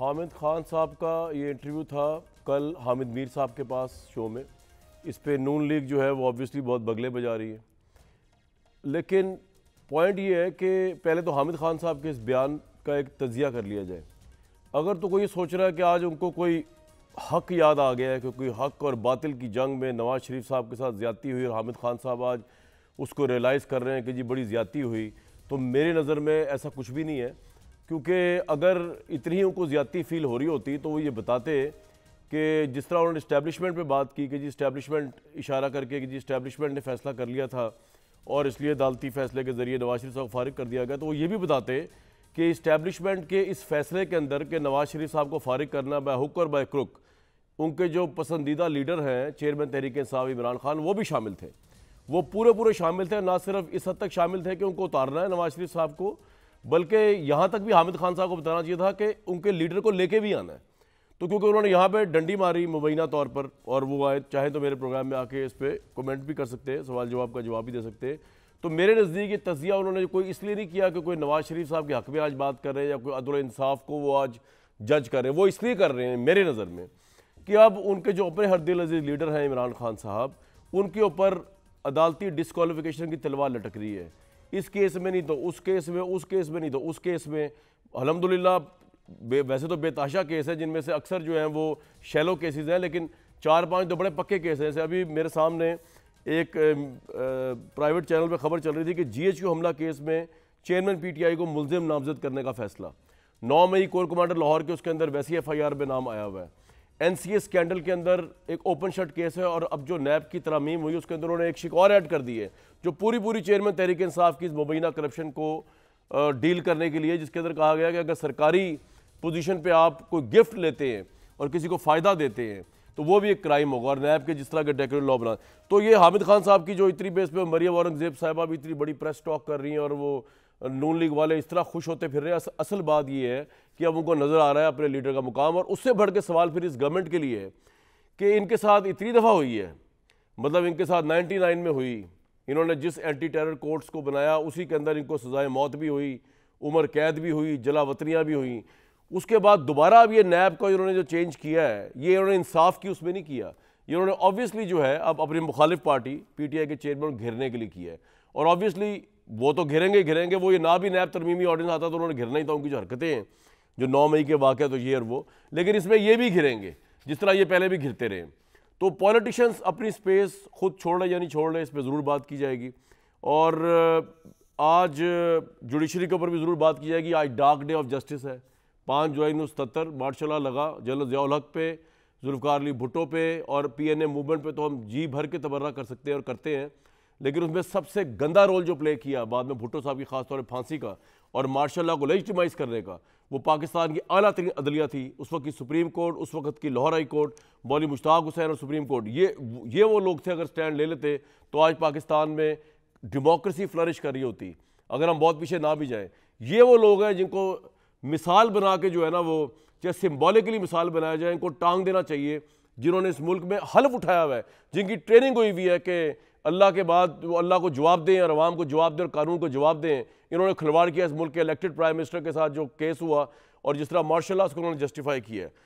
हामिद खान साहब का ये इंटरव्यू था कल हामिद मीर साहब के पास शो में इस पर नून लीग जो है वो ऑब्वियसली बहुत बगले बजा रही है लेकिन पॉइंट ये है कि पहले तो हामिद खान साहब के इस बयान का एक तजिया कर लिया जाए अगर तो कोई सोच रहा है कि आज उनको कोई हक याद आ गया है क्योंकि हक और बातिल की जंग में नवाज़ शरीफ साहब के साथ ज़्यादती हुई और हामिद खान साहब आज उसको रियलाइज़ कर रहे हैं कि जी बड़ी ज़्यादती हुई तो मेरी नज़र में ऐसा कुछ भी नहीं है क्योंकि अगर इतनी ही उनको ज़्यादती फील हो रही होती तो वो ये बताते कि जिस तरह उन्होंने इस्टेबलिशमेंट पे बात की कि जी इस्टेबलिशमेंट इशारा करके कि जी इस्टेबलिशमेंट ने फैसला कर लिया था और इसलिए अदालती फैसले के ज़रिए नवाज शरीफ साहब को फारिग कर दिया गया तो वो ये भी बताते कि इस्टेबलिशमेंट के इस फैसले के अंदर कि नवाज शरीफ साहब को फारिग करना बाय हुक और बाय क्रुक उनके जो पसंदीदा लीडर हैं चेयरमैन तहरीक साहब इमरान खान वो भी शामिल थे वो पूरे पूरे शामिल थे ना सिर्फ इस हद तक शामिल थे कि उनको उतारना है नवाज शरीफ साहब को बल्कि यहाँ तक भी हामिद खान साहब को बताना चाहिए था कि उनके लीडर को लेके भी आना है तो क्योंकि उन्होंने यहाँ पे डंडी मारी मुबैना तौर पर और वो आए चाहे तो मेरे प्रोग्राम में आके इस पर कमेंट भी कर सकते हैं सवाल जवाब का जवाब भी दे सकते हैं तो मेरे नज़दीक ये तजिया उन्होंने कोई इसलिए नहीं किया कि कोई नवाज़ शरीफ साहब के हक में आज बात कर रहे हैं या कोई अदल इंसाफ को वो आज जज कर रहे हैं वो इसलिए कर रहे हैं मेरे नज़र में कि अब उनके जो अपने हर दिल अजीज लीडर हैं इमरान खान साहब उनके ऊपर अदालती डिसकॉलीफिकेशन की तलवार लटक रही है इस केस में नहीं तो उस केस में उस केस में नहीं तो उस केस में अलहमदिल्ला वैसे तो बेताशा केस है जिनमें से अक्सर जो हैं वो शैलो केसेस हैं लेकिन चार पांच तो बड़े पक्के केस हैं जैसे अभी मेरे सामने एक प्राइवेट चैनल पे खबर चल रही थी कि जीएचक्यू हमला केस में चेयरमैन पीटीआई को मुलजिम नामजद करने का फैसला नौ मई कोर कमांडर लाहौर के उसके अंदर वैसी एफ आई आर में नाम आया हुआ है एनसीए स्कैंडल के अंदर एक ओपन शर्ट केस है और अब जो नैब की तरामीम हुई उसके अंदर उन्होंने एक शिक और ऐड कर दी है जो पूरी पूरी चेयरमैन तहरीक इंसाफ की इस मुबैना करप्शन को डील करने के लिए जिसके अंदर कहा गया कि अगर सरकारी पोजीशन पे आप कोई गिफ्ट लेते हैं और किसी को फ़ायदा देते हैं तो वो भी एक क्राइम होगा और नैब के जिस तरह के डेकोरेट लॉ बना तो ये हामिद खान साहब की जो इतनी बेस पर मरियम औरंगजेब साहबा भी इतनी बड़ी प्रेस टॉक कर रही हैं और वो नून लीग वाले इस तरह खुश होते फिर रहे हैं असल बात यह है कि अब उनको नज़र आ रहा है अपने लीडर का मुकाम और उससे बढ़ के सवाल फिर इस गवर्नमेंट के लिए है कि इनके साथ इतनी दफ़ा हुई है मतलब इनके साथ 99 में हुई इन्होंने जिस एंटी टेरर कोर्ट्स को बनाया उसी के अंदर इनको सज़ाए मौत भी हुई उम्र कैद भी हुई जलावतनियाँ भी हुई उसके बाद दोबारा अब ये नैब का इन्होंने जो चेंज किया है ये इन्होंने इंसाफ की उसमें नहीं किया इन्होंने ऑब्वियसली जो है अब अपनी मुखालिफ पार्टी पीटीआई के चेयरमैन घेरने के लिए किया है और ऑब्वियसली वो तो घिरेंगे घिरेंगे वो ये ना भी नैब तरमीमी ऑर्डिनेंस आता तो उन्होंने घिरना ही था उनकी जो हरकतें हैं जो नौ मई के वाक़ तो ये और वो लेकिन इसमें ये भी घिरेंगे जिस तरह ये पहले भी घिरते रहे तो पॉलिटिशियंस अपनी स्पेस खुद छोड़ रहे या नहीं छोड़ रहे इस पर ज़रूर बात की जाएगी और आज जुडिशरी के ऊपर भी ज़रूर बात की जाएगी आज डार्क डे ऑफ जस्टिस है पाँच जुलाई उन्नीस सौ सत्तर मार्शल लगा जनरल ज़ियाल हक पे जुल्फ़ार अली भुट्टो पे और पी एन ए मूवमेंट पे तो हम जी भर के तबर्रा कर सकते हैं और करते हैं लेकिन उसमें सबसे गंदा रोल जो प्ले किया बाद में भुट्टो साहब की खासतौर पर फांसी का और मार्शल लॉ को लेजिटिमाइज करने का वो पाकिस्तान की अला तरीन अदलिया थी उस वक्त की सुप्रीम कोर्ट उस वक्त की लाहौर हाई कोर्ट मौली मुश्ताक हुसैन और सुप्रीम कोर्ट ये ये वो लोग थे अगर स्टैंड ले लेते तो आज पाकिस्तान में डेमोक्रेसी फ्लरिश कर रही होती अगर हम बहुत पीछे ना भी जाएँ ये वो लोग हैं जिनको मिसाल बना के जो है ना वो चाहे सिम्बॉलिकली मिसाल बनाया जाए इनको टांग देना चाहिए जिन्होंने इस मुल्क में हल्फ उठाया हुआ है जिनकी ट्रेनिंग हुई हुई है कि अल्लाह के बाद वो अल्लाह को जवाब दें और अवाम को जवाब दें और कानून को जवाब दें इन्होंने खिलवाड़ किया इस मुल्क के इलेक्टेड प्राइम मिनिस्टर के साथ जो केस हुआ और जिस तरह मार्शल लॉ उसको उन्होंने जस्टिफाई किया है